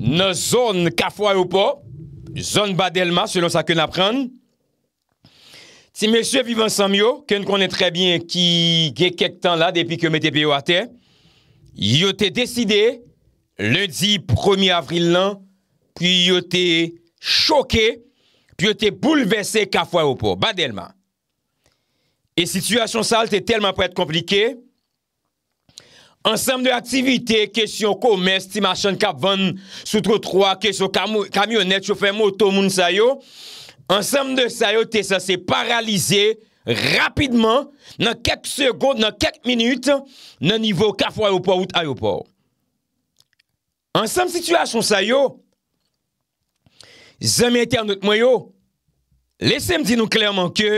nan zon Kafwa ou po, zon Badelma, selon sa kwen apren, ti mesye vivansan myo, kwen konen trebyen ki ge kek tan la depi ke metepi ou ate, yote deside lundi 1 avril lan, pi yote choke, pi yote boulevese Kafwa ou po, Badelma. E sitwasyon salte telman pou ete komplike, Ansem de aktivite, kesyon komes, ti machan, kapvan, sotro troa, kesyon kamionet, choufe, moto, moun sayo. Ansem de sayo, te sa se paralize rapidman nan kek segonde, nan kek minute, nan nivou kafo ayopor ou ayopor. Ansem situasyon sayo, zeme ete anotmoyo, lesem di nou klerman ke,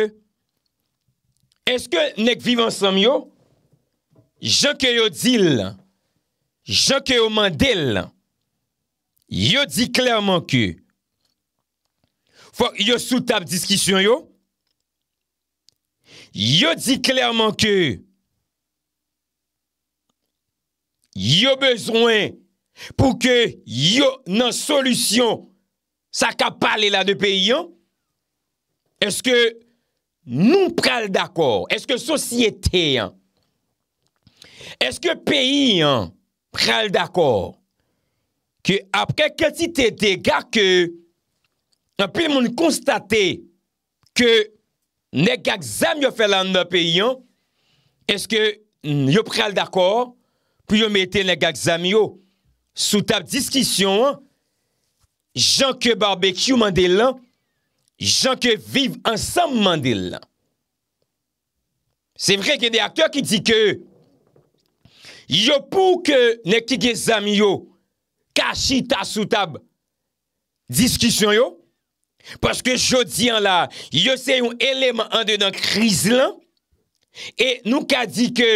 eske nek vive ansam yo? jan ke yo dil, jan ke yo mandel, yo di klerman ke, fwa yo soutap diskisyon yo, yo di klerman ke, yo bezwen, pou ke yo nan solusyon, sa ka pale la de peyi an, eske nou pral d'akor, eske sosyete an, Eske peyi an pral d'akor ki apre keti te dekak ke api moun konstate ke nekak zami yo felan nan peyi an eske yo pral d'akor pou yo mette nekak zami yo sou tap diskisyon jan ke barbekyou mande lan jan ke viv ansam mande lan. Se vre ke de akor ki di ke yo pou ke nekike zami yo kashi ta soutab diskisyon yo, paske jodi an la, yo se yon eleman an de nan kriz lan, e nou ka di ke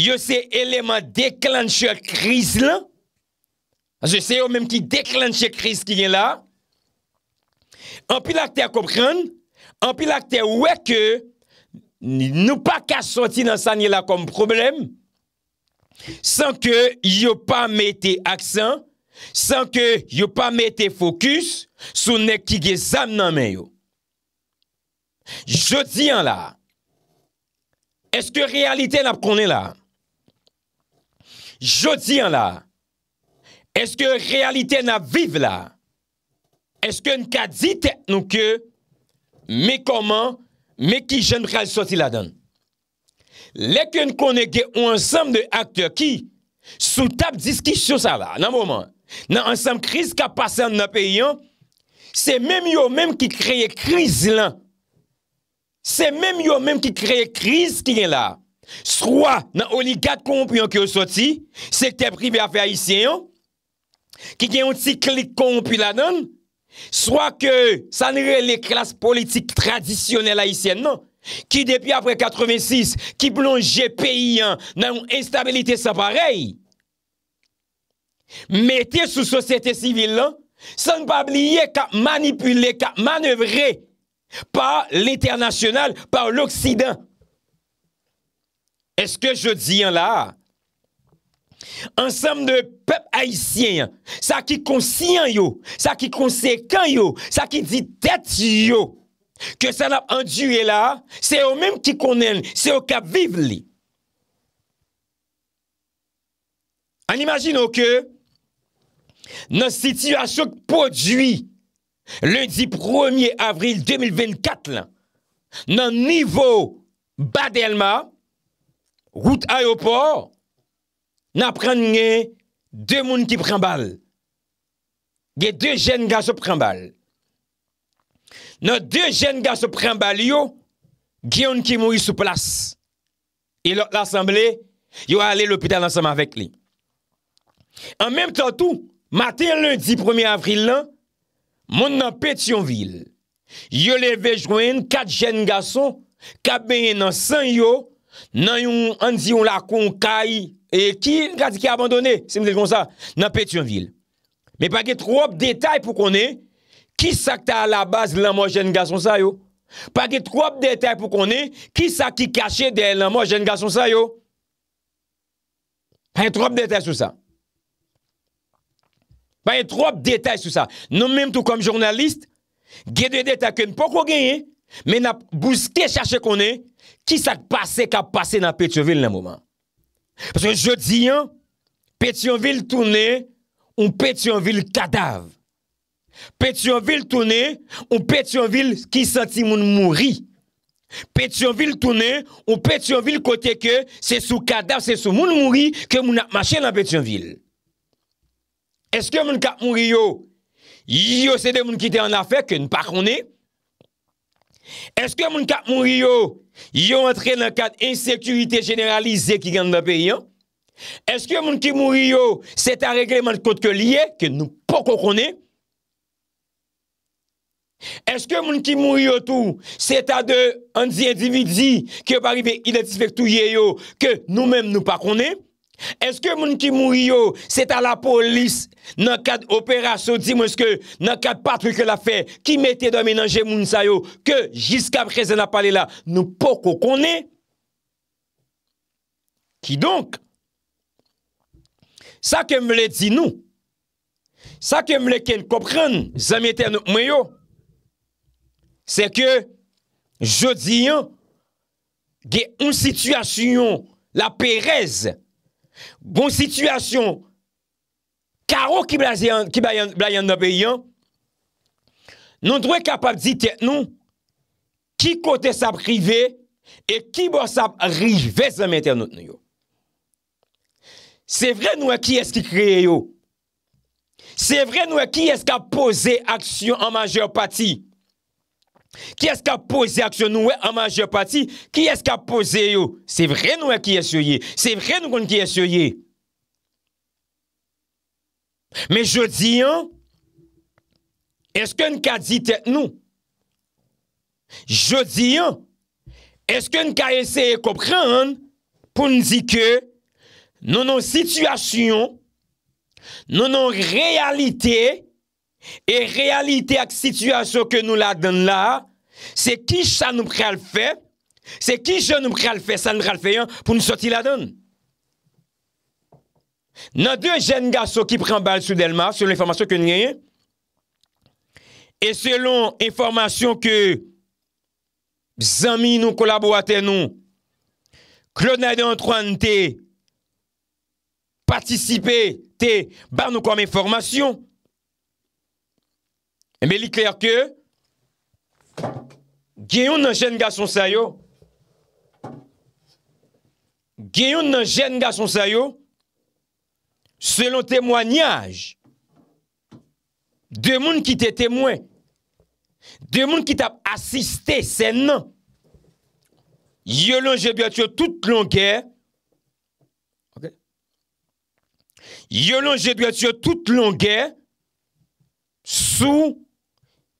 yo se eleman deklanche kriz lan, se yo menm ki deklanche kriz ki gen la, an pi lakte a kompran, an pi lakte weke, nou pa kase soti nan sanye la kom probleme, San ke yo pa mette aksan, san ke yo pa mette fokus, sou nek ki ge zan nan men yo. Jodi an la, eske realite nap konen la? Jodi an la, eske realite nap vive la? Eske n ka dite nou ke, me koman, me ki jen pral soti la donen? Lèkèn konè gè ou ansèm de akter ki, sou tap dis ki chousa la, nan mouman. Nan ansèm kriz ka pase an nan pe yon, se mèm yo mèm ki kreye kriz lan. Se mèm yo mèm ki kreye kriz ki gen la. Swa nan oligat konp yon ki yo soti, se kè pribe afe aisyen yon, ki gen yon ti klik konp yon pi la dan, swa ke sanre le klas politik tradisyonel aisyen nan. ki depi apre 86 ki blonje peyi nan yon instabilite sa parey mette sou sosete sivil lan san pa bliye ka manipule ka manevre pa l'internasyonal pa l'oksidan eske jo diyan la ansam de pep haisyen sa ki konsyen yo sa ki konsekwen yo sa ki ditet yo Ke san ap anju e la, se yo menm ki konen, se yo kap viv li. An imagino ke, nan siti a chok po djwi, lundi 1 avril 2024 lan, nan nivou badelma, gout ayopor, nan pran nye de moun ki pran bal, ge de jen ga chok pran bal. nan de jen gaso prembal yo, gen yon ki mou yi sou plas. E lòk l'assemble, yo a ale l'hôpital ansam avèk li. An mèm tòtou, matè lundi 1 avril lan, moun nan Petionville, yo le vejwen, kat jen gaso, kabè yon nan san yo, nan yon andi yon lakon, kai, e ki yon gadi ki abandonè, se mdè kon sa, nan Petionville. Mè pa ge tròb detay pou konè, e, Ki sa ki ta la base laman jen ga son sa yo? Pa ge trob detay pou konen, ki sa ki kache de laman jen ga son sa yo? Pa ge trob detay sou sa. Pa ge trob detay sou sa. Nou mèm tou kom jurnalist, gede detay ta ke npo kogueye, men na bouske chache konen, ki sa ki pase ka pase nan Petionville nan mouman. Paswe je di an, Petionville toune, ou Petionville kadav. Petionville tounen ou Petionville ki santi moun mouri? Petionville tounen ou Petionville koteke se sou kadav se sou moun mouri ke moun ap mache nan Petionville? Eske moun kap mouri yo? Yo sede moun ki te an afek ke n pa kone? Eske moun kap mouri yo? Yo entren nan kat ensekurite generalize ki gen dapen yon? Eske moun ki mouri yo? Se ta regleman koteke liye ke nou poko kone? Eske moun ki moun yo tou, seta de anzi endividi ki yo parive identifek tou ye yo, ke nou menm nou pa konen? Eske moun ki moun yo, seta la polis nan kad operasyon, di moun eske nan kad patrike la fe, ki mette do menanje moun sa yo, ke jiska prezen a pale la, nou poko konen? Ki donk? Sa ke mwen le di nou? Sa ke mwen le ken kopren, zanmete an nou mwen yo? Se ke, jodi yon, ge yon situasyon la pereze, bon situasyon, karo ki bayan dobe yon, non dwe kapap di tete nou, ki kote sap rive, e ki bo sap rive zeme tete nou yon. Se vre nou e ki eski kreye yon. Se vre nou e ki eska pose aksyon an maje pati. Se vre nou e ki eska pose aksyon an maje pati. Ki es ka pose ak se nou we amajepati? Ki es ka pose yo? Se vre nou we ki esoye? Se vre nou kon ki esoye? Me jodi an, eske n ka dite nou? Jodi an, eske n ka eseye kopran pou n di ke nou nou situasyon, nou nou realite e realite ak situasyon ke nou la don la se ki chan nou pral fe se ki chan nou pral fe sa nou pral fe yon pou nou soti la don nan de jen gaso ki pren bal sou delma sou l'informasyon ke nou ganyen e selon informasyon ke zami nou kolabo a ten nou klonade an trwante patisipe te ban nou kwa mwen formasyon Mè li klèr kè, gè yon nan jèn gà son sayo, gè yon nan jèn gà son sayo, selon témoignage, de moun ki te témoin, de moun ki te asiste sen nan, yon lan jè biat yo tout lankè, yon lan jè biat yo tout lankè, sou,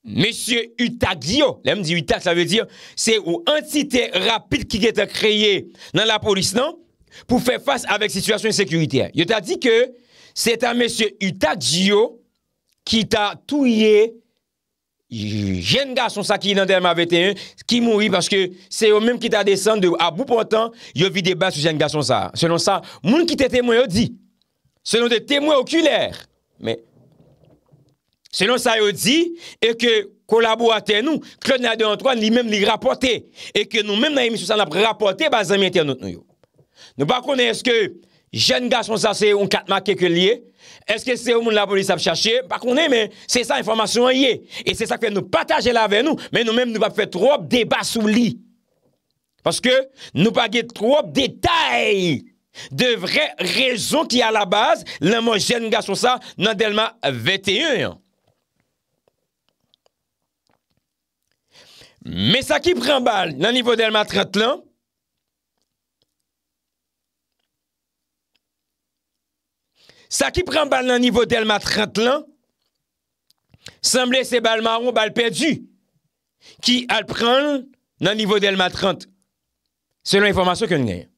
Monsieur Utadjio, lèm di Utadjio, ça veut dire, c'est ou entité rapide qui a été créée dans la police, non? Pour faire face avec situation de sécurité. Yo ta dit que c'est un monsieur Utadjio qui a touillé une jeune garçon qui mourit parce que c'est eux-mêmes qui a descendu. A bout de temps, yo vit des bases où il y a une garçon. Selon ça, moun qui te témoigne, yo dit, selon des témoignes oculaires, mais... Selon sa yo di, e ke kolabo ate nou, klon na de antoan li mem li rapote, e ke nou mem nan emisyon sa nap rapote, ba zanmite anot nou yo. Nou bako ne eske jen ga son sa se yon katma keke liye, eske se yon moun la polis ap chache, bako ne men, se sa informasyon yiye, e se sa kwen nou pataje la ve nou, men nou mem nou pa fe trob deba sou li. Paske nou pa ge trob detay, de vre rezon ki a la baz, nan moun jen ga son sa nan delman 21 yon. Mè sa ki pran bal nan nivou del matrant lan, sa ki pran bal nan nivou del matrant lan, sanble se bal maron bal pedu ki al pran nan nivou del matrant. Selon informasyon kon genye.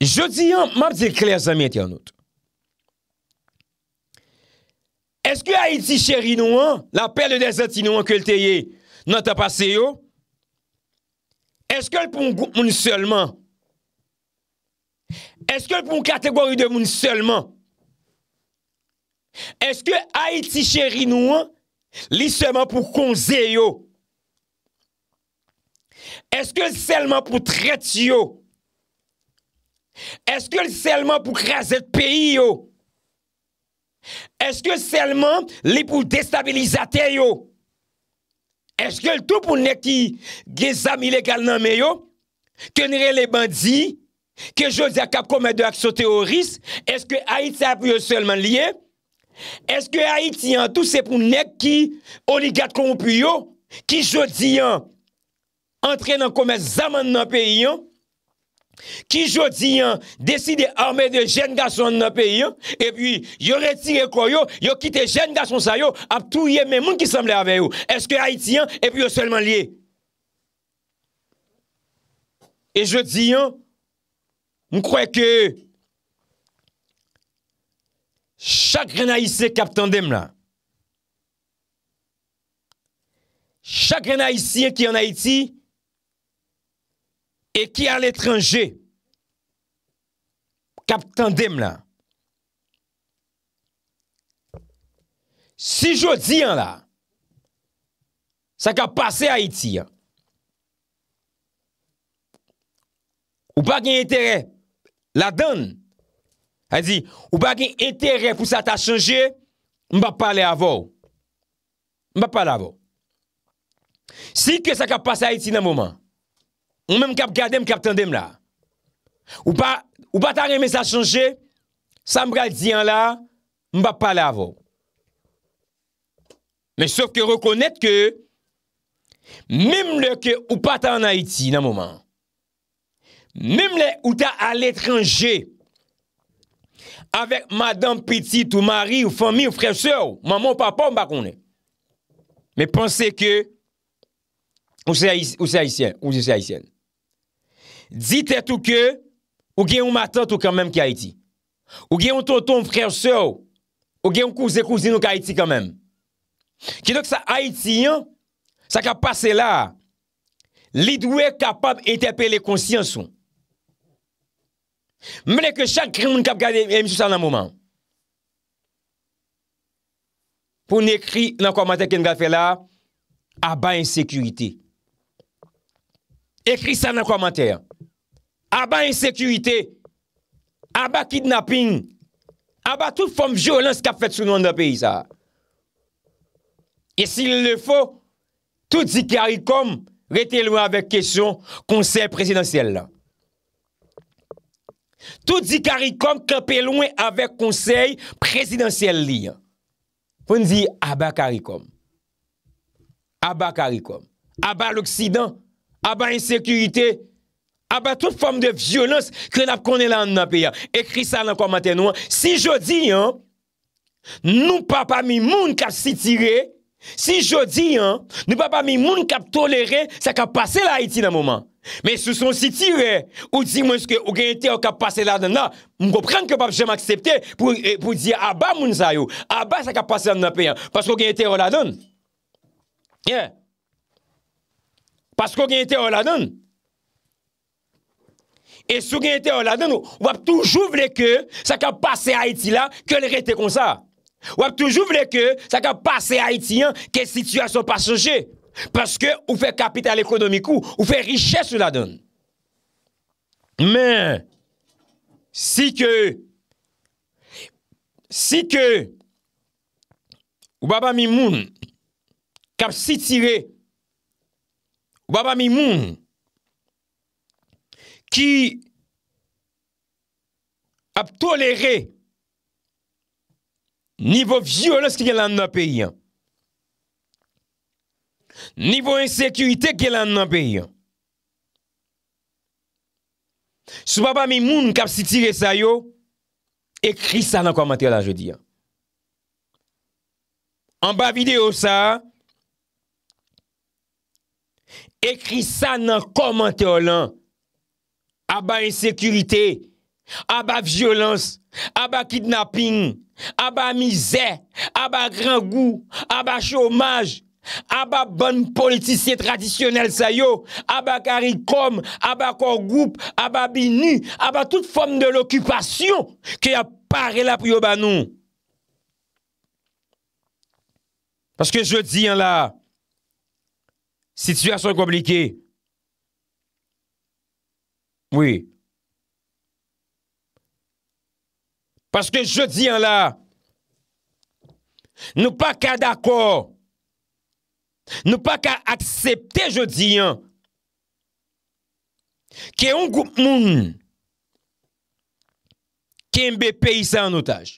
Jodi an, man di kler zami ente anouto. Eske Haiti chéri nou an, la pelle de zati nou an ke lteye notapase yo? Eske l pou moun seulement? Eske l pou moun kategori de moun seulement? Eske Haiti chéri nou an, li seulement pou konze yo? Eske l seulement pou tret yo? Eske l seulement pou kreze peyi yo? Est ke selman li pou destabilizate yo? Est ke l'tou pou nek ki gezam ilegal nan meyo? Ken re le bandi? Ke jodi akap komèdè akso teoris? Est ke Haiti apuyo selman liye? Est ke Haiti an tou se pou nek ki oligat konpuyo? Ki jodi an entre nan komèdè zaman nan peyi yo? Ki jodi yon deside arme de jen gason nan peyi yon, epi yon retire kwa yon, yon kite jen gason sa yon, ap tou yon men moun ki sanble ave yon. Eske Haiti yon, epi yon selman liye. E jodi yon, mkwe ke, chak rena yise kap tandem la. Chak rena yise ki an Haiti, E ki a l'etranje Kapitandem la Si jodi an la Sa ka pase a iti an Ou bagen etere La don Ou bagen etere Fou sa ta chanje Mba pale avou Mba pale avou Si ke sa ka pase a iti nan mouman ou mèm kap kade m kap tendem la. Ou pa ta reme sa chanje, sa m bral diyan la, m ba pala avon. Mè sov ke rekonèt ke, mèm le ke ou pa ta an Haiti nan mouman, mèm le ou ta al etranje, avèk madame petit ou mari ou fami ou frese ou, maman ou papa ou m ba konè. Mè pensè ke, ou se haïsyen, ou se haïsyen, Dite tout ke ou gen yon matant ou kamem ki Haiti. Ou gen yon tonton frer se ou. Ou gen yon kouze kouzin ou ki Haiti kamem. Kido sa Haiti yon, sa ka pase la. Li dwe kapab entepele konsyans ou. Mwenen ke chak krim moun kap gade emisyon sa nan mouman. Poun ekri nan komantèr ken gade fe la. Aba en sekurite. Ekri sa nan komantèr. Aba insekurite, aba kidnapping, aba tout fom jowlans kap fet sou nou an da pey sa. E si le le fo, tout di karikom, rete lou an vek kesyon, konsey presidansyel la. Tout di karikom, kap e lou an vek konsey presidansyel li. Fon di, aba karikom. Aba karikom. Aba l'oksidan, aba insekurite, Aba ah tout form de violons kwen ap konen la an napi ya. Ekri sa lan kwa maten wan. Si jodi an, nou pa pa mi moun kap sitire. Si jodi an, nou pa pa mi moun kap tolere. Sa kap pase la Haiti nan mouman. Men sou son sitire. Ou di eh, ah moun skye, ou genyete ou kap pase la nan nan. M wopren ke pap jem aksepte pou di aba moun zayou. Aba sa kap pase la nan napi ya. Paske ou genyete ou la nan. Yeah. Paske ou genyete ou la nan. E sou gen ete ou la den ou wap toujou vle ke sa ka pase Haiti la ke l rete kon sa. Wap toujou vle ke sa ka pase Haitien ke situasyon pasjeje. Paske ou fe kapital ekonomikou, ou fe riches ou la den. Men, si ke, si ke, ou baba mi moun, kap si tire, ou baba mi moun, ki ap tolere nivou vyo lòs ki gè lan nan peyi an. Nivou ensekuitè ki gè lan nan peyi an. Sou pa pa mi moun kap siti gè sa yo, ekri sa nan komantè lan jè di an. An ba videyo sa, ekri sa nan komantè lan jè di an. à bas insécurité, à bas violence, à bas kidnapping, à bas misère, à bas grand goût, à bas chômage, à bas bonne politicien traditionnel ça yo, à bas caricom, à bas corps groupe, à bas binu, à bas toute forme de l'occupation qui apparaît là pour nous. Parce que je dis hein, là, situation compliquée. Oui. Paske jodi an la, nou pa ka d'akor, nou pa ka aksepte jodi an, ke yon goup moun, ke mbe pe yisa an otaj.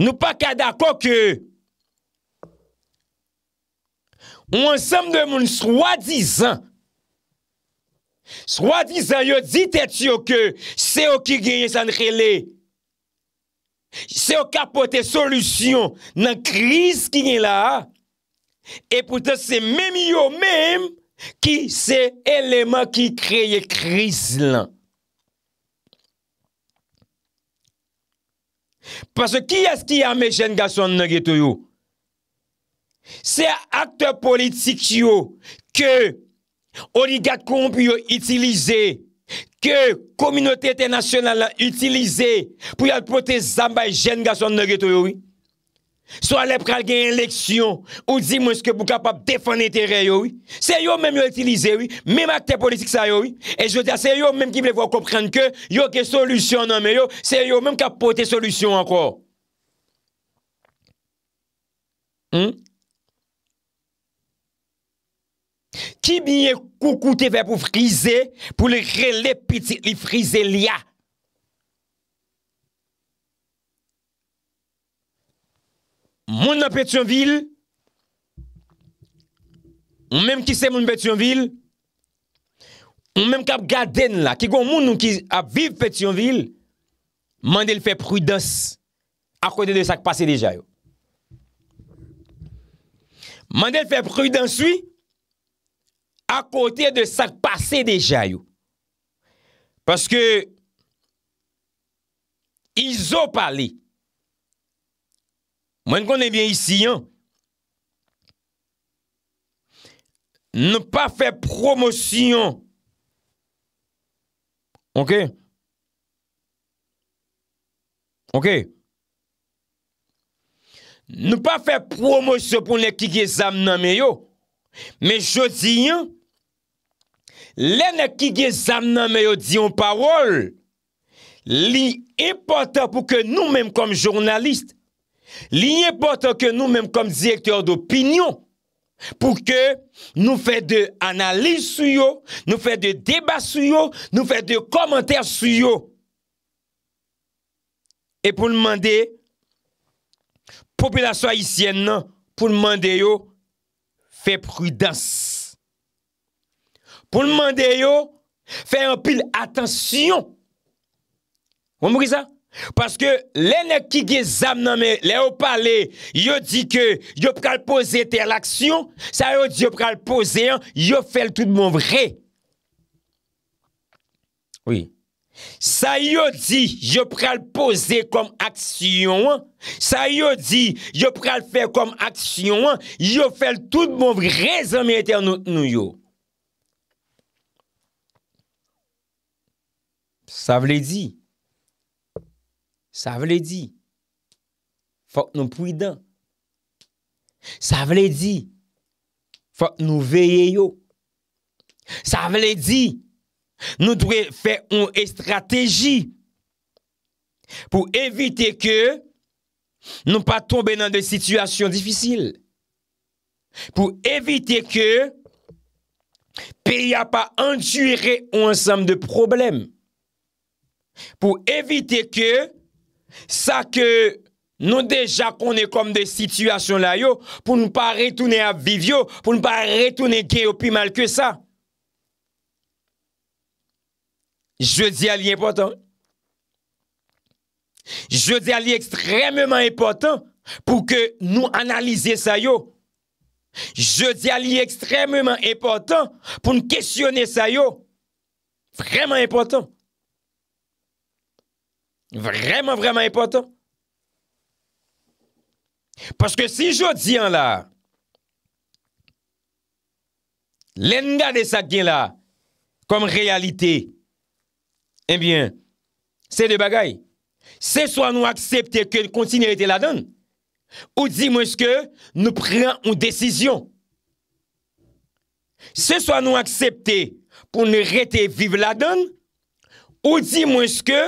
Nou pa ka d'akor ke, Ou ansem de moun swadi zan. Swadi zan yo dit et yo ke se yo ki genye zan chele. Se yo kapote solusyon nan kriz ki genye la. E pwede se memi yo mem ki se eleman ki kreye kriz lan. Pwede se memi yo memi ki kreye kriz lan. Pwede se memi yo memi ki kreye kriz lan. Pwede se memi yo memi ki kreye kriz lan. Se akte politik yo ke oligat konp yo itilize, ke kominote etenasyonal la itilize pou yal pote zamba jen ga son negeto yo, sou ale pral gen leksyon ou di mweske pou kapap defan etere yo, se yo men yo itilize yo, men akte politik sa yo, e jode a se yo men ki ble vwa komprende ke, yo ke solusyon nan men yo, se yo men ki apote solusyon anko. Hmm? Ki miye koukou te fè pou frize pou le kre le piti li frize li ya Moun nan Petionville Moun mèm ki se moun Petionville Moun mèm kap gaden la Ki goun moun nou ki ap viv Petionville Mandel fè prudens Akwede de sak pase deja yo Mandel fè prudens wii akote de sa kpase deja yo. Paske, izo pale, mwen konen vyen isi yo, nou pa fe promosyon, ok, ok, ok, nou pa fe promosyon pou nek ki ki zam nanme yo, men jodi yo, lè nè ki gè zan nan mè yo di yon parol, li e potan pou ke nou mèm kom jounalist, li e potan ke nou mèm kom direktor d'opinyon, pou ke nou fè de analiz sou yo, nou fè de debat sou yo, nou fè de komentèr sou yo. E pou l'mande, populasyon yisyen nan, pou l'mande yo, fè prudens. pou l'mande yo, fè yon pil atensyon. Wou mwri sa? Paske lè nè ki gè zam nan mè, lè yo pale, yo di ke yo pral pose tè l'aksyon, sa yo di yo pral pose, yo fè l'tout moun vre. Oui. Sa yo di yo pral pose kom aksyon, sa yo di yo pral fè kom aksyon, yo fè l'tout moun vre zanmè tè nou yo. Sa vle di, sa vle di, fok nou pwidan, sa vle di, fok nou veyeyo, sa vle di, nou dwe fè ou estrateji pou evite ke nou pa tombe nan de situasyon difisil, pou evite ke pi a pa anjure ou ansem de probleme. pou evite ke sa ke nou deja konen kom de sitwasyon la yo, pou nou pa retounen ap viv yo, pou nou pa retounen geyo pi mal ke sa. Je di a li important. Je di a li ekstremement important pou ke nou analize sa yo. Je di a li ekstremement important pou nou kestyone sa yo. Vreman important. Vreman, vreman important. Paske si jodi an la, lenda de sa gen la, kom realite, ebyen, eh se de bagay. Se so an nou aksepte ke kontinirete la don, ou di mwen ske nou prean ou desisyon. Se so an nou aksepte pou nou rete vive la don, Ou di mwen se ke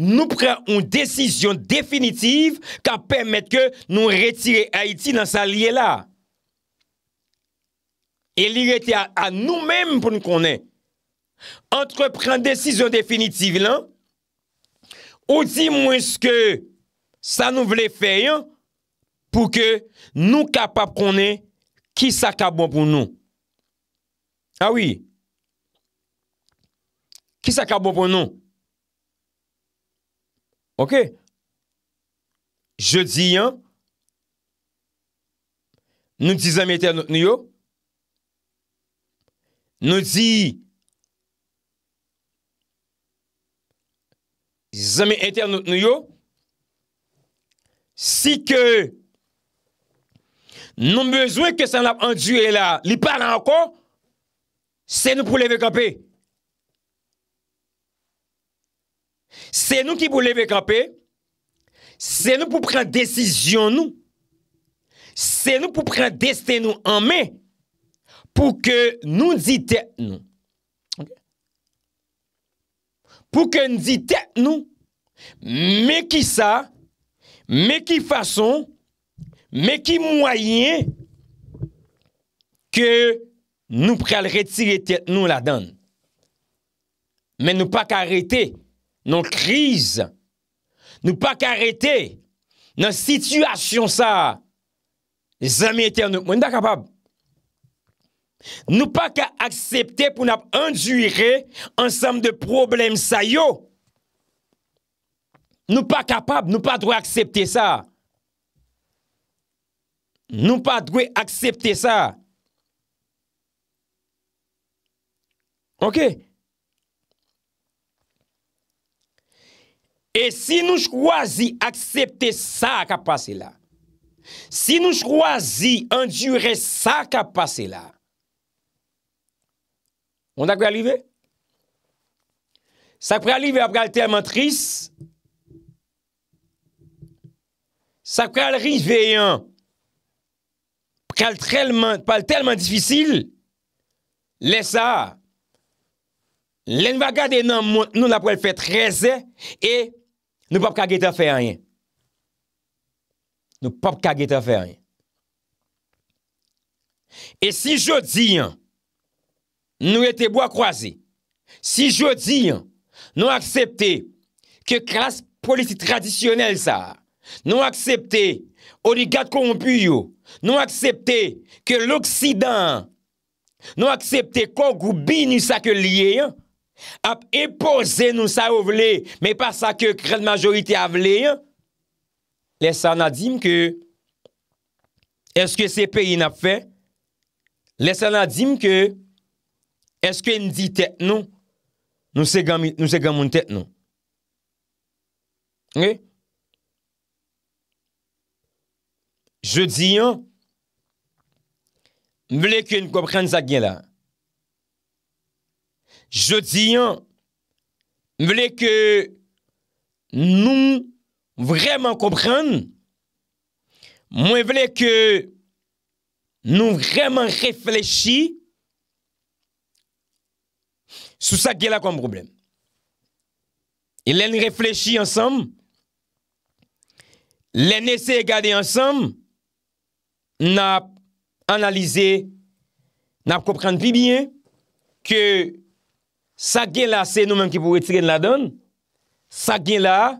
nou pren un desisyon definitiv ka pemet ke nou retire Haiti nan sa liye la? E li rete a nou menm pou nou konen. Entre pren desisyon definitiv lan, ou di mwen se ke sa nou vle fey an pou ke nou kapap konen ki sa kap bon pou nou. Awi. Ah Ki sa kapon pou nou? Ok. Je di yon. Nou di zame etè an nou yo. Nou di zame etè an nou yo. Si ke nou bezwe ke san ap anjou e la li palan an kon, se nou pou leve kapè. Ok. Se nou ki pou leve kapè, se nou pou pran desizyon nou, se nou pou pran desten nou anmen, pou ke nou di tèt nou. Pou ke nou di tèt nou, me ki sa, me ki fason, me ki mwayen, ke nou pral retire tèt nou la dan. Men nou pak aretey, Nou krize. Nou pa karete. Nan situasyon sa. Zame ete anou. Mwen da kapab. Nou pa ka aksepte pou nap anjuire ansem de problem sa yo. Nou pa kapab. Nou pa dwe aksepte sa. Nou pa dwe aksepte sa. Ok. E si nou chkwazi aksepte sa kap pase la. Si nou chkwazi endyure sa kap pase la. Onda kwa li ve? Sa kwa li ve ap kal telman tris? Sa kwa li ve yon? Kal telman difisil? Le sa? Len vaga de nan nou la pou el fet reze? E... Nou pap kage te fè an yon. Nou pap kage te fè an yon. E si jodi an, nou ete bo a kwa zi. Si jodi an, nou aksepte ke kras politi tradisyonel sa. Nou aksepte origat konbu yo. Nou aksepte ke l'Oksidan. Nou aksepte kongou binis a ke liye an. ap epose nou sa ou vle me pa sa ke kred majorite a vle le san adim ke eske se pe yon ap fe le san adim ke eske yon di tet nou nou se gamoun tet nou ye je di yon vle ke yon kopren sa gen la Je diyan, mwen vele ke nou vreman komprende, mwen vele ke nou vreman reflechi sou sa gela kom problem. Elen reflechi ansam, len ese gade ansam, nap analize, nap komprende biye, ke Sa gen la, se nou menm ki pou retire nan la don. Sa gen la,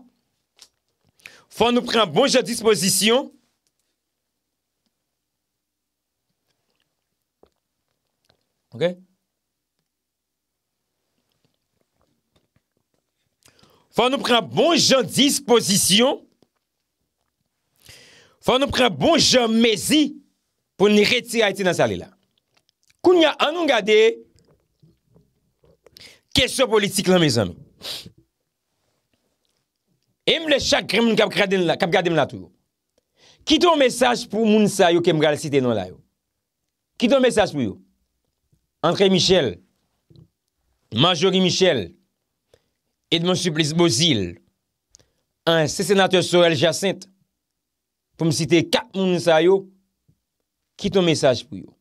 fwa nou pren bon jan dispozisyon. Ok? Fwa nou pren bon jan dispozisyon. Fwa nou pren bon jan mezi pou ni retire a iti nan sa li la. Kou nya an nou gade, se nou menm ki pou retire nan sa li la. Kesyo politik la me zan. Em le chak krem nou kap kade m la tou yo. Kiton mesaj pou moun sa yo kem gale site nan la yo. Kiton mesaj pou yo. Andre Michel, Majori Michel, Edmon Suplis Bozil, an se senate Sorel Jacint, pou m site kat moun sa yo, kiton mesaj pou yo.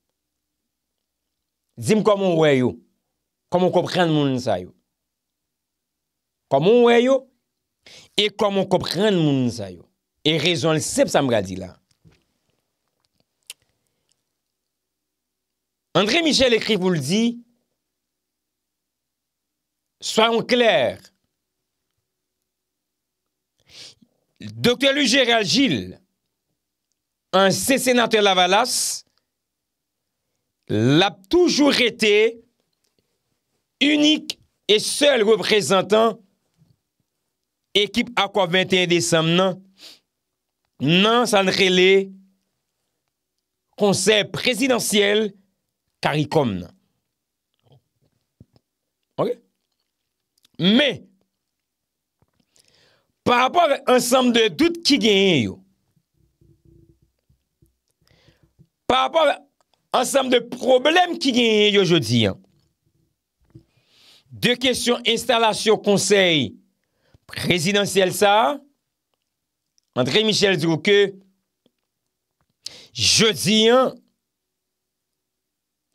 Zim kwa moun wè yo. komon kopren moun nisa yo. Koman wè yo, e komon kopren moun nisa yo. E rezon l sep sa mga di la. André Michel ekri vou l di, swan wè kler, doktor Lugé Régil, an se senatè Lavalas, l ap toujou rete... Unik e sel reprezentant ekip Akwa 21 Desem nan Sanrele non, konser prezidentyel Karikom nan. Ok? Me, pa rapor ansam de dout ki genye yo, pa rapor ansam de problem ki genye yo jodi an, De kèsyon installasyon konsey prezidansyèl sa, André Michel djou ke jò di yon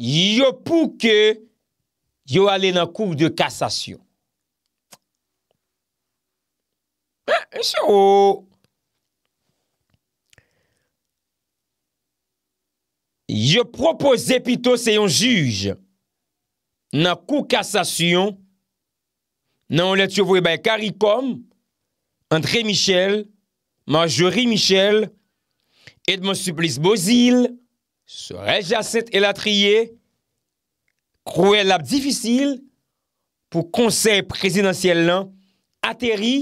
yò pou ke yò alè nan koub de kassasyon. Yò Yò Yò Yò Yò Yò Yò nan kou kassasyon, nan ou let yo vwe bay karikom, antre Michel, manjori Michel, et monsuplis Bozil, sou reja set elatriye, kou el ap difisil, pou konsey prezidentiel lan, ateri,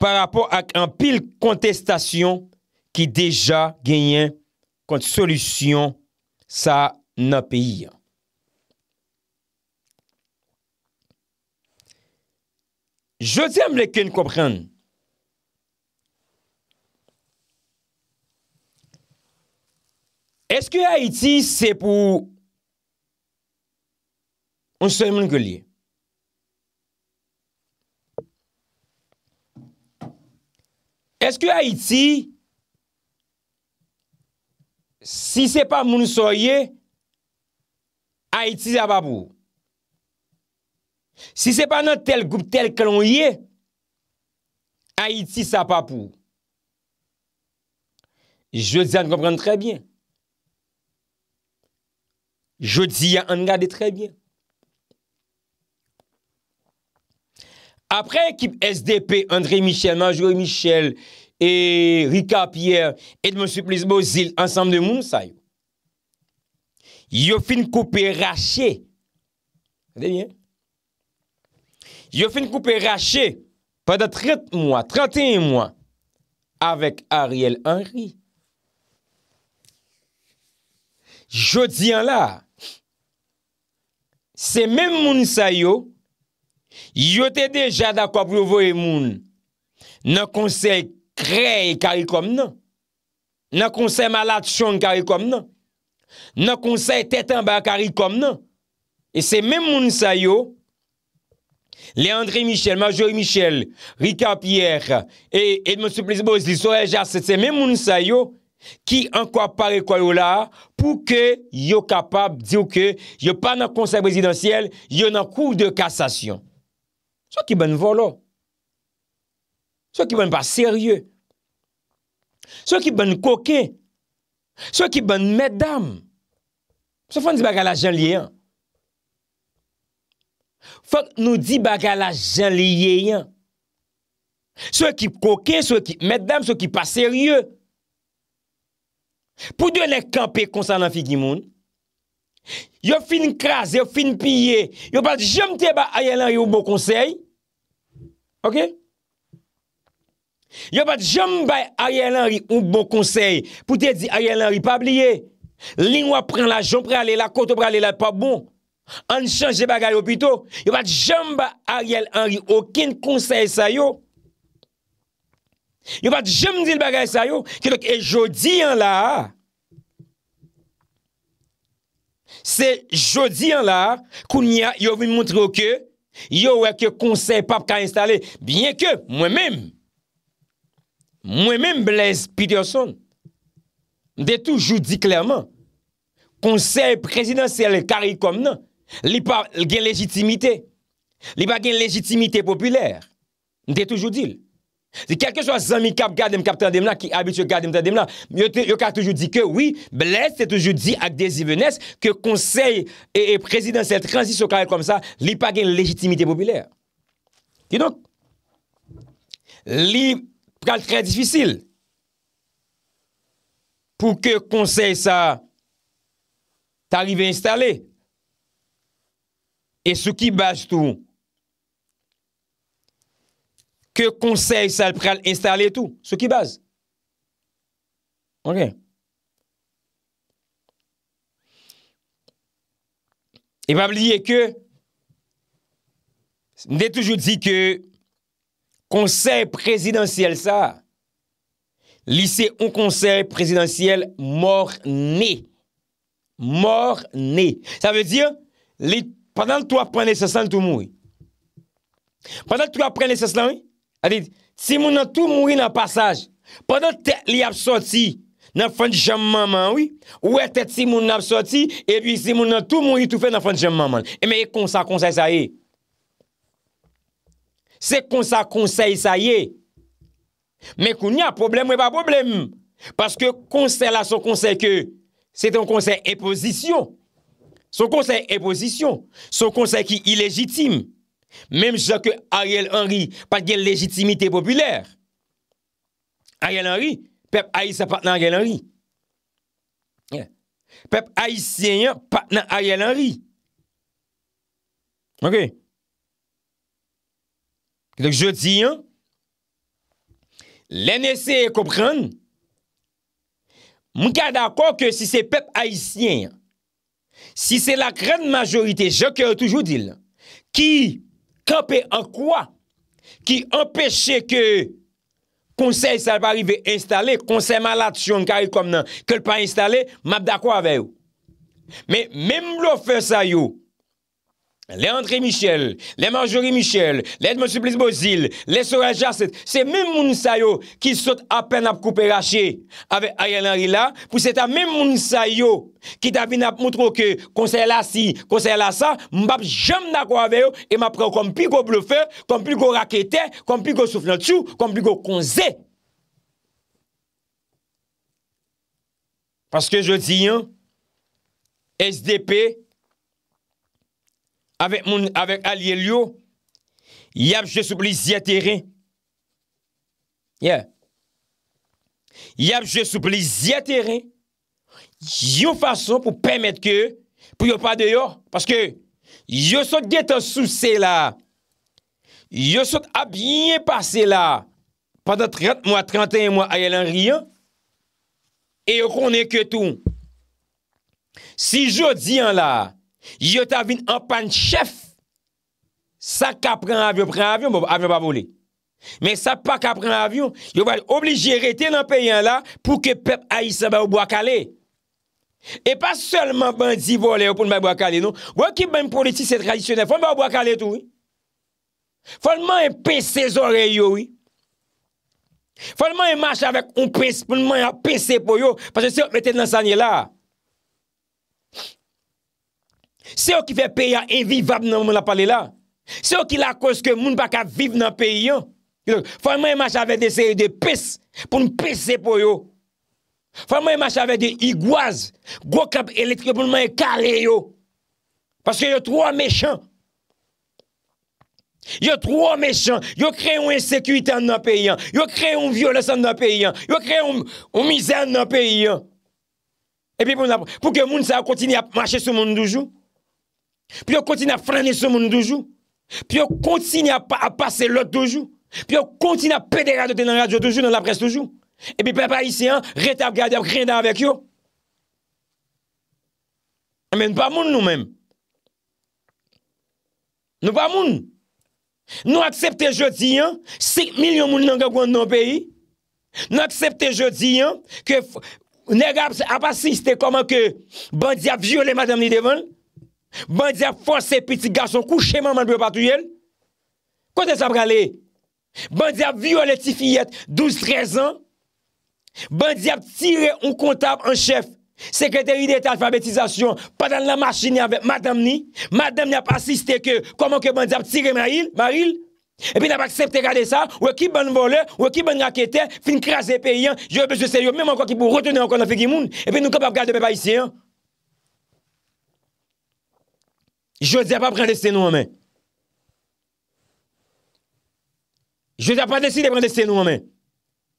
par rapport ak an pil kontestasyon, ki deja genyen kont solusyon sa nan piyan. Je tièm le kèn kòpren. Es kè Haiti sè pou un sèmen gèlè? Es kè Haiti si sè pa moun souye Haiti zè pa pou? Si se pa nan tel goup tel kalon yè, Haïti sa pa pou. Je di an komprenn trè bien. Je di an an gade trè bien. Apre ekip SDP, André Michel, Majore Michel, Erika Pierre, Edmond Suplisbo, Zil, ansam de Monsaï, yo fin koupè rachè. Ate bien? yo fin koupe raché, pwede 31 mwen, avèk Ariel Henry, jodi an la, se men moun sa yo, yo te deja da kwa pou yo voye moun, nan konsey krey e karikom nan, nan konsey malat chon karikom nan, nan konsey tetanba karikom nan, e se men moun sa yo, Leandre Michel, Majore Michel, Rika Pierre, et Monsupresi Boris Lissoreja, se te men moun sa yo, ki an kwa pare kwa yo la, pou ke yo kapab diyo ke yo pa nan konsep prezidentiyel, yo nan kou de kasasyon. So ki ben volo. So ki ben pa serye. So ki ben koke. So ki ben medam. So fwant di baga la jen liye an. Fok nou di baga la jan liye yon So ki koke, so ki meddam, so ki pa serye Pou de ne kampe konsan nan figi moun Yo fin kras, yo fin piye Yo pat jom te ba aye lanri ou bo konsey Ok Yo pat jom bay aye lanri ou bo konsey Pou te di aye lanri pa bliye Lin wapren la jan pre ale la koto pre ale la pa bon An chanje bagay yo pito Yo pat jam ba Ariel Henry Okin konsey sa yo Yo pat jam di l bagay sa yo Kedok e jodi an la Se jodi an la Kounia yo vin mountre yo ke Yo weke konsey pap ka installe Bien ke mwen men Mwen men bles pide son De tou jodi klerman Konsey prezidansel kari kom nan Li pa gen legitimite. Li pa gen legitimite popüler. Nte toujou dil. Di kelke chwa zanmi kap gade m kap tan dem lan ki abit yo gade m tan dem lan. Yo ka toujou di ke wii. Bles te toujou di ak desi venes. Ke konsey e, e prezidansel transis yo karel kom sa. Li pa gen legitimite popüler. Di donk. Li kal tre difícil. Pou ke konsey sa. Ta rive installe. Et ce qui base tout, que conseil ça à installer tout, ce qui base. OK. Et pas oublier que, est toujours dit que conseil présidentiel ça, lycée un conseil présidentiel mort-né. Mort-né. Ça veut dire, padan tou ap prene seslan tou moui. Padan tou ap prene seslan, a dit, si moun nan tou moui nan pasaj, padan tet li apsoti, nan fante jammanman, ou e tet si moun napsoti, e pi si moun nan tou moui tou fè nan fante jammanman. E me e konsa konsay sa ye. Se konsa konsay sa ye, me koun ya problem we pa problem. Paske konsay la sou konsay ke, se ton konsay e pozisyon. Son konsey e pozisyon. Son konsey ki i lejitim. Mem jake Ariel Henry pat gen lejitimite populer. Ariel Henry, pep Aïs se pat nan Ariel Henry. Pep Aïs sènyan pat nan Ariel Henry. Ok. Kedok jodi an, lè nè sè e koupran. Mou kè d'akon ke si se pep Aïs sènyan Si se la kren majorite, jok yo toujou dil, ki kope an kwa, ki empeshe ke konsey sa pa rive installe, konsey ma lat chon kare kom nan, ke l pa installe, mabda kwa ave yo. Men, menm lo fe sa yo, Leandre Michel, Le Marjorie Michel, Le Edmonsu Plisbozil, Le Sorajacet, se men mounisayo ki sot apen ap koupe rache, ave a yalari la, pou se ta men mounisayo, ki ta vin ap moutroke, konseye la si, konseye la sa, mbap jom na kwa veyo, e mapre ou kompi go blefe, kompi go rakete, kompi go souflen tsu, kompi go konze. Paske je di yon, SDP, avèk alye liyo, yap jè soupli zi atere, yap jè soupli zi atere, yo fason pou pèmèt ke, pou yo pa deyor, paske yo sot gèt an sou se la, yo sot ap yè pase la, padan 31 mwen a yè lan riyan, e yo konè kè tou, si yo diyan la, Yo ta vin anpan chef Sa ka pren avyon Pren avyon bo avyon pa vole Men sa pa ka pren avyon Yo val obligere ten an peyen la Pou ke pep a yi sa va ou bo akale E pa solman ban di vole Ou pou nou ba ou bo akale nou Ou an ki ban politis se tradisyonel Fonman ou bo akale tou Fonman yi pes se zore yo Fonman yi mache avek Un pes pou nou man yi pes se po yo Pase se yon mette nan sanye la Se yo ki fe peyan evivab nan moun apale la, se yo ki la kos ke moun baka vive nan peyan, fwa mwen mwache ave de seye de pes, pou mwen pes sepo yo, fwa mwen mwache ave de igwaz, gwo kap elektri pou mwen kare yo, paske yo tro mechan, yo tro mechan, yo kre yon insekuitan nan peyan, yo kre yon vyolesan nan peyan, yo kre yon mizan nan peyan, epi pou moun apale, pou ke moun sa yo kontini ap mache sou moun doujou, Pyo kontine a franle se moun dojou Pyo kontine a pase lot dojou Pyo kontine a pedera de nan radyo dojou Nan la pres dojou Epi pepa isi an Retap gade ap krendan avek yo A men pa moun nou men Nou pa moun Nou aksepte jodi an 6 milyon moun nan gagouan nan peyi Nou aksepte jodi an Ke negap ap asiste Koman ke bandi a viole Madame Nidevan Bandi ap fon se piti gason kou cheman man biwa patuyel Kote sa prale Bandi ap viole ti fiyet 12-13 an Bandi ap tire un kontab an chef Sekreteri de ta alfabetizasyon Padan la masjini ave madam ni Madam ni ap asiste ke Koman ke bandi ap tire maril E pi nap aksepte kade sa Ou ekip ban vole, ou ekip ban rakete Fin kras e pe yon Jowe bez yo serio Mem an kwa ki pou rotene an kon an feki moun E pi nou kap ap gade pe pa isi an Je zè pa pren de sè nou an men. Je zè pa pren de sè nou an men.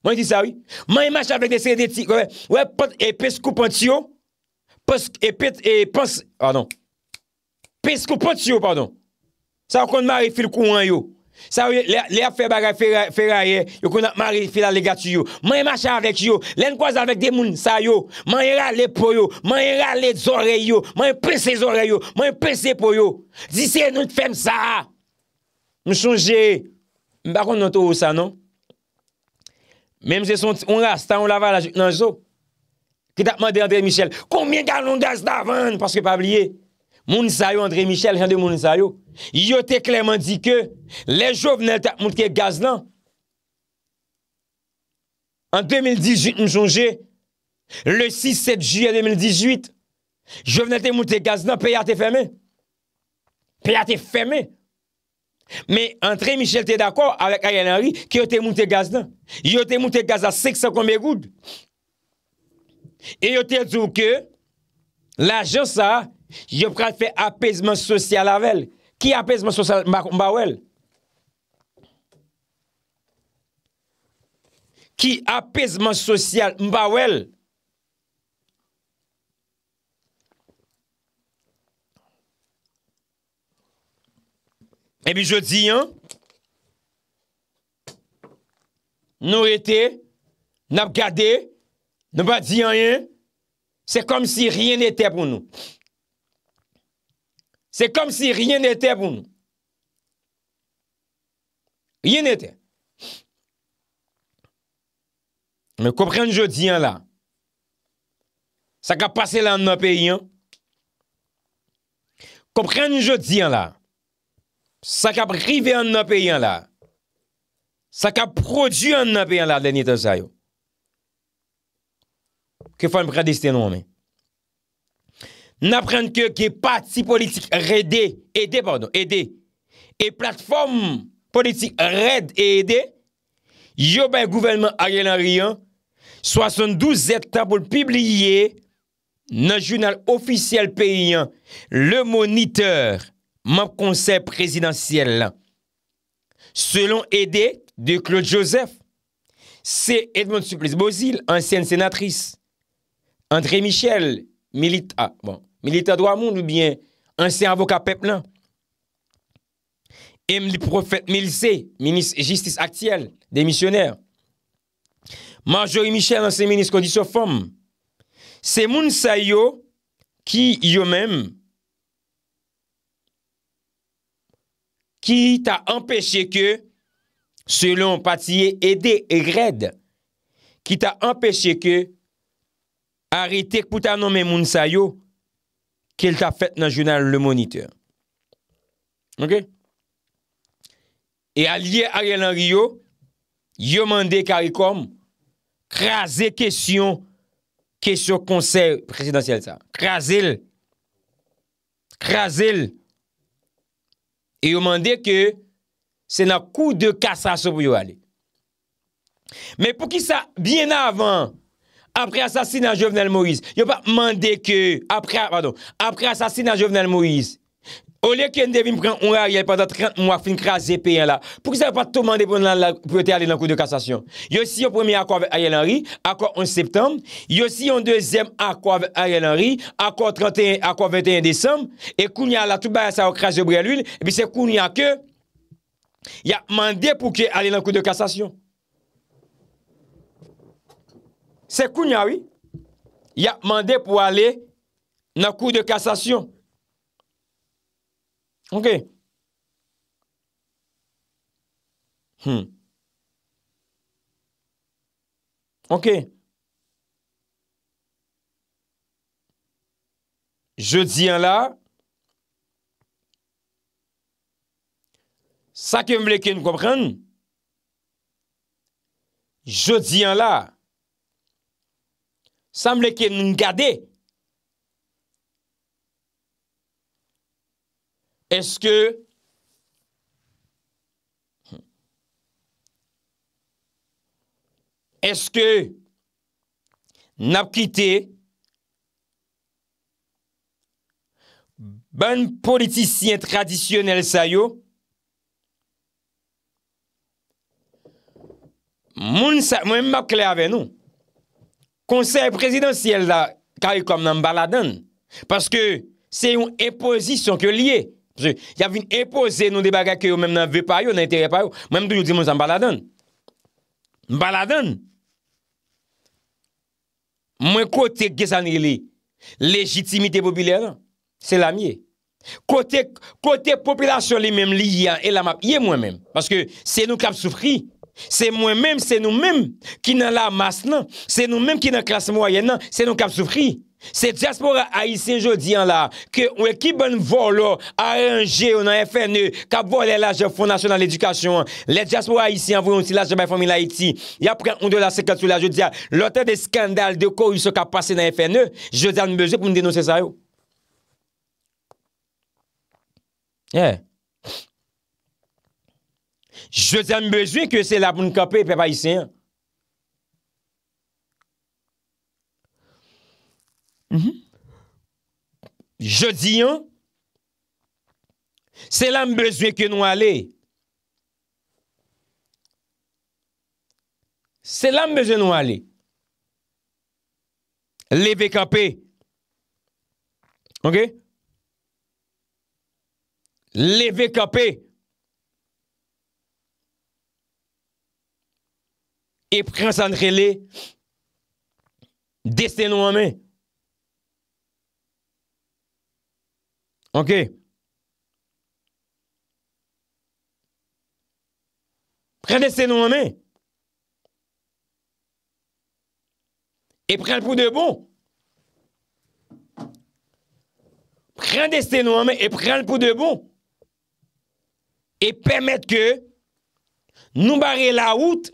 Mwen di sa wè. Mwen yi e mach avèk de sè de ti. Wè, pot e peskou pon tiyo. Posk e pet e pon sè. Pardon. Peskou pon tiyo, pardon. Sè an kon mè a refil kou an yo. Sa ou li ap fe bagay feraye, yo kon ap mari fila le gati yo. Man yi machan avek yo, len kwa zavek de moun sa yo. Man yi rale po yo, man yi rale zore yo, man yi prese zore yo, man yi prese po yo. Disi nou t'fem sa a. Mou chonje, mou bakon nou to ou sa nou. Men mou se son ti, on la, se ta on la va la nan zo. Ki ta pman de André Michel, koumien galon de az davan, paske pabliye. Mounisayou André Michel, jande mounisayou, yote kleman di ke, le jo vnen te mounke gaz nan, an 2018 m chonje, le 6-7 juye 2018, jo vnen te mounke gaz nan, pe ya te feme, pe ya te feme, me André Michel te dakwa, avek ayan anri, ki yote mounke gaz nan, yote mounke gaz nan, seksakon me goud, yote zou ke, la jonsa, Yo prate fe apesman sosyal avèl. Ki apesman sosyal mba wèl? Ki apesman sosyal mba wèl? Ebi, je di yon. Nou etè. Nou ap gade. Nou pa di yon yon. Se kom si ryen etè pou nou. Se kom si riyen ete pou moun. Riyen ete. Me kopren jodi an la. Sa ka pase la nan peyi an. Kopren jodi an la. Sa ka prive an nan peyi an la. Sa ka produ an nan peyi an la denye te sayo. Ke fany pradiste nou an men. nan pren ke ke pati politik rede, ede pardon, ede, e platforme politik rede e ede, yo ben gouvenman a gen a rien, 72 etapol pibliye nan jounal ofisiel peyen le moniteur man konsep prezidentiel la. Selon ede de Claude Joseph, se Edmond Suplice Bozil, ansyen senatris, André Michel, milita, ah, bon, Milita Dwa Moun ou bien ansen avoka pep lan. Emli profet Milise, minis jistis aktiel, demisyoner. Manjoui Michel, ansen minis kondisyon fom. Se moun sayo ki yo menm ki ta empeshe ke selon patiye edè e gred. Ki ta empeshe ke haritek pou ta nomen moun sayo kel ta fèt nan jounal Le Moniteur. Ok? E a liye a rè lan riyo, yo mande karikom, krasè kèsyon, kèsyon konsè presidansyèl sa. Krasè lè. Krasè lè. E yo mande ke, se nan kou de kasa soubou yo ale. Men pou ki sa, bien avan, apre asasina Jovenel Moïse, yo pa mande ke, apre, apre asasina Jovenel Moïse, ole ken devine pren, ou a, yal pa da 30 mwak fin kras zepen la, pou ki se pa tou mande pou te ale nan kou de kastasyon, yo si yon premier akwa ve Ayel Henry, akwa 11 septembre, yo si yon deuxième akwa ve Ayel Henry, akwa 31, akwa 21 desembre, e koun ya la tout ba sa wak kras yo brelul, e pi se koun ya ke, ya mande pou ke ale nan kou de kastasyon, Se kou nyawi, ya mande pou ale nan kou de kasasyon. Ok. Hmm. Ok. Je diyan la, sa ke mbleke nou kompren, je diyan la, Semble ki nou n'gade. Eske Eske napkite ban politisyen tradisyonel sayo moun sa, moun mokle ave nou. konser presidansiyel la ka yi kom nan baladan. Paske se yon impozisyon ke liye. Yav yon impozisyon nou debaga ke yon menm nan ve payo, nan entere payo. Menm tou yon di monsan baladan. Baladan. Mwen kote gizan li legitimite popilyen lan. Se la miye. Kote popilyasyon li menm li yon, e la map, yon mwen menm. Paske se nou kap soufri. Se mwen menm, se nou menm ki nan la mas nan, se nou menm ki nan klas mwen mwen nan, se nou kap soufri. Se diaspora Aisyen jodi an la, ke ou e ki bon volo, a enje ou nan FNE, kap volo e la je fondasyon nan l'edukasyon. Le diaspora Aisyen voun si la je mwen fomin la iti, ya pou ken on de la sekansou la jodi an, lote de skandal de ko yu se kap pase nan FNE, jodi an meze pou nou denose sa yo. Yey. Je di an bezwe ke se la moun kapè pe pa yisi an. Je di an. Se la m bezwe ke nou alè. Se la m bezwe nou alè. Leve kapè. Leve kapè. Leve kapè. et prend relé relais nous en main. OK. Prends nous en main. Et prends le pour de bon. Prends destin en main et prends le pour de bon. Et permettre que nous barrer la route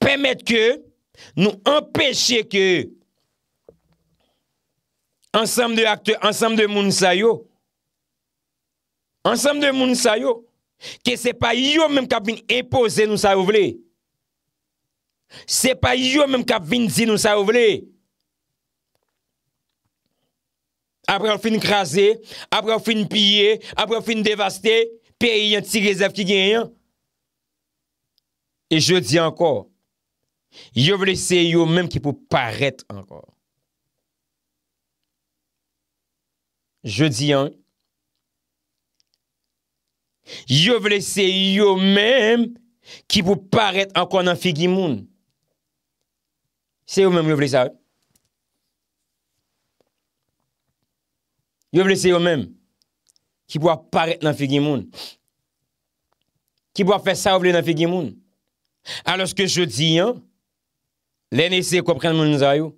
Pemèt ke nou empèche ke ensem de akte, ensem de moun sa yo. Ensem de moun sa yo. Ke se pa yo menm kap vin epose nou sa yo vle. Se pa yo menm kap vin zi nou sa yo vle. Apre fin krasé, apre fin piye, apre fin devasté, pe yon ti rezav ki gen yon. E je di anko, yo vle se yo menm ki pou paret anko. Je di an, yo vle se yo menm ki pou paret anko nan figi moun. Se yo menm yo vle sa. Yo vle se yo menm ki pou paret nan figi moun. Ki pou ap fè sa ou vle nan figi moun. alos ke jodi yon lè nè sè kòpren moun zayou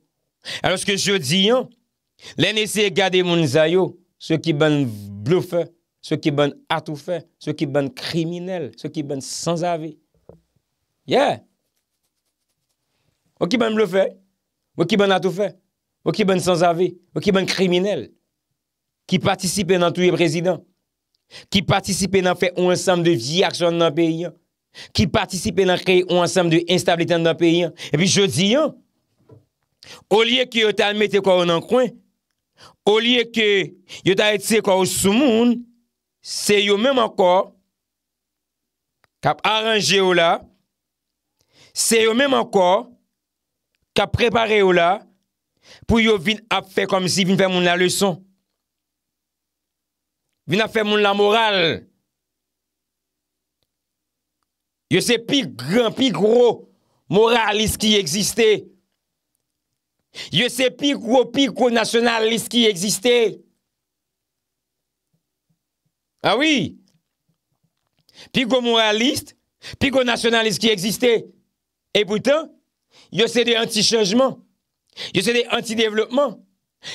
alos ke jodi yon lè nè sè gade moun zayou sou ki bèn blou fè sou ki bèn atou fè sou ki bèn kriminel sou ki bèn sans avè ye ou ki bèn blou fè ou ki bèn atou fè ou ki bèn sans avè ou ki bèn kriminel ki patisipe nan touye prezident ki patisipe nan fè ou ansam de viak chan nan peyi yon Ki partisipe nan krey ou ansem de instablite an dan peyi an. E pi jodi an. O liye ki yo ta anmete kwa ou nan kwen. O liye ki yo ta etse kwa ou sou moun. Se yo menman kwa. Kap aranje ou la. Se yo menman kwa. Kap prepare ou la. Pou yo vin ap fe kom si vin fe moun la leçon. Vin ap fe moun la moral. La moral. Yo se pi gran, pi gro moralist ki egziste. Yo se pi gro, pi gro nationalist ki egziste. Awi! Ah pi gro moralist, pi gro nationalist ki egziste. E boutan, yo se de anti-changement, yo se de anti-development,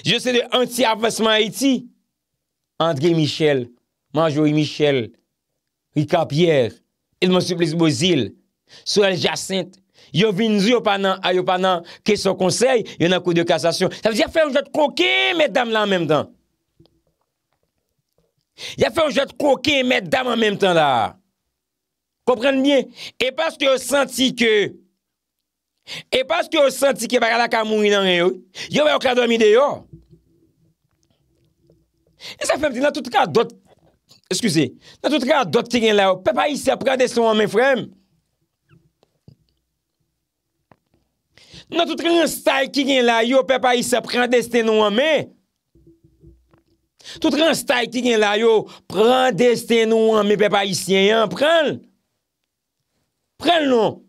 yo se de anti-avancement haiti. André Michel, Manjoui Michel, Rika Pierre, il monsuplis bo zil, sou el jasint, yo vinzi yo panan, a yo panan, ke son konsey, yo nan kou de kasasyon, sa viz ya fe ou jat kouke, met dam lan menm dan, ya fe ou jat kouke, met dam an menm tan la, komprenn mien, e paske yo santi ke, e paske yo santi ke, baka la kamou inan en yo, yo vè okra do mi de yo, e sa fe mzi nan tout ka, dot, Eskuse, nan tout re an dot ki gen la yo, pe pa y se prende se te nou an me frem. Nan tout re an style ki gen la yo, pe pa y se prende se te nou an me. Tout re an style ki gen la yo, prende se te nou an me pe pa y se te nou an prel. Prel nou.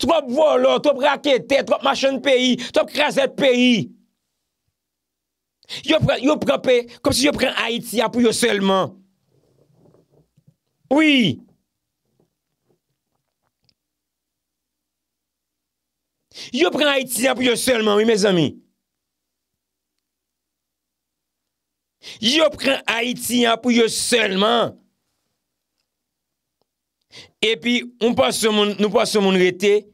Trop volo, trop rakete, trop machan peyi, trop kraset peyi. Yo prepe, kom se yo pre Aiti apou yo selman. Oui. Yo pre Aiti apou yo selman, oui, mes amis. Yo pre Aiti apou yo selman. Et puis, nou pas se moun rete,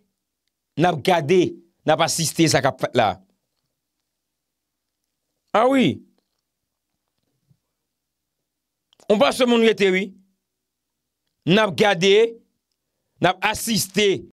nap gade, nap asiste sa kap la. Awi, ah on pa se moun yetewi, nap gade, nap asiste.